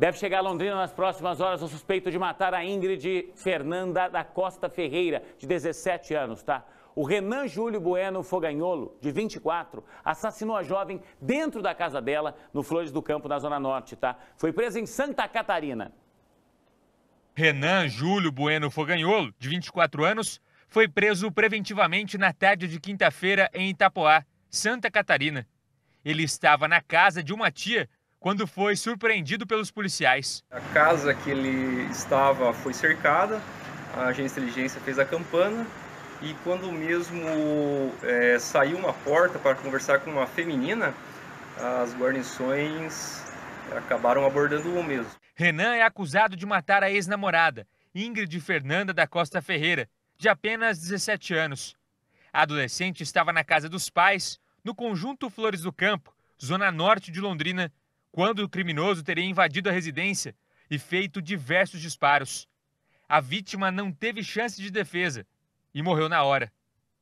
Deve chegar a Londrina nas próximas horas o suspeito de matar a Ingrid Fernanda da Costa Ferreira, de 17 anos, tá? O Renan Júlio Bueno Foganholo, de 24, assassinou a jovem dentro da casa dela, no Flores do Campo, na Zona Norte, tá? Foi preso em Santa Catarina. Renan Júlio Bueno Foganholo, de 24 anos, foi preso preventivamente na tarde de quinta-feira em Itapoá, Santa Catarina. Ele estava na casa de uma tia quando foi surpreendido pelos policiais. A casa que ele estava foi cercada, a agência de inteligência fez a campana e quando mesmo é, saiu uma porta para conversar com uma feminina, as guarnições acabaram abordando o mesmo. Renan é acusado de matar a ex-namorada, Ingrid Fernanda da Costa Ferreira, de apenas 17 anos. A adolescente estava na casa dos pais, no conjunto Flores do Campo, zona norte de Londrina, quando o criminoso teria invadido a residência e feito diversos disparos. A vítima não teve chance de defesa e morreu na hora.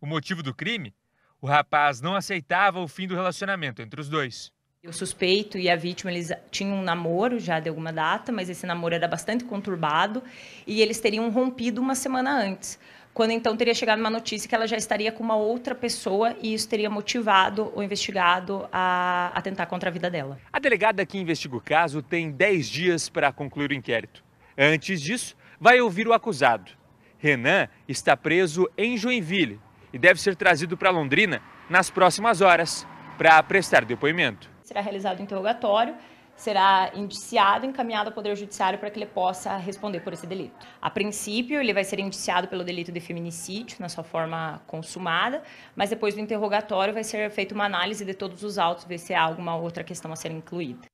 O motivo do crime? O rapaz não aceitava o fim do relacionamento entre os dois. O suspeito e a vítima eles tinham um namoro já de alguma data, mas esse namoro era bastante conturbado e eles teriam rompido uma semana antes quando então teria chegado uma notícia que ela já estaria com uma outra pessoa e isso teria motivado o investigado a atentar contra a vida dela. A delegada que investiga o caso tem 10 dias para concluir o inquérito. Antes disso, vai ouvir o acusado. Renan está preso em Joinville e deve ser trazido para Londrina nas próximas horas para prestar depoimento. Será realizado o interrogatório será indiciado, encaminhado ao Poder Judiciário para que ele possa responder por esse delito. A princípio, ele vai ser indiciado pelo delito de feminicídio, na sua forma consumada, mas depois do interrogatório vai ser feita uma análise de todos os autos, ver se há alguma outra questão a ser incluída.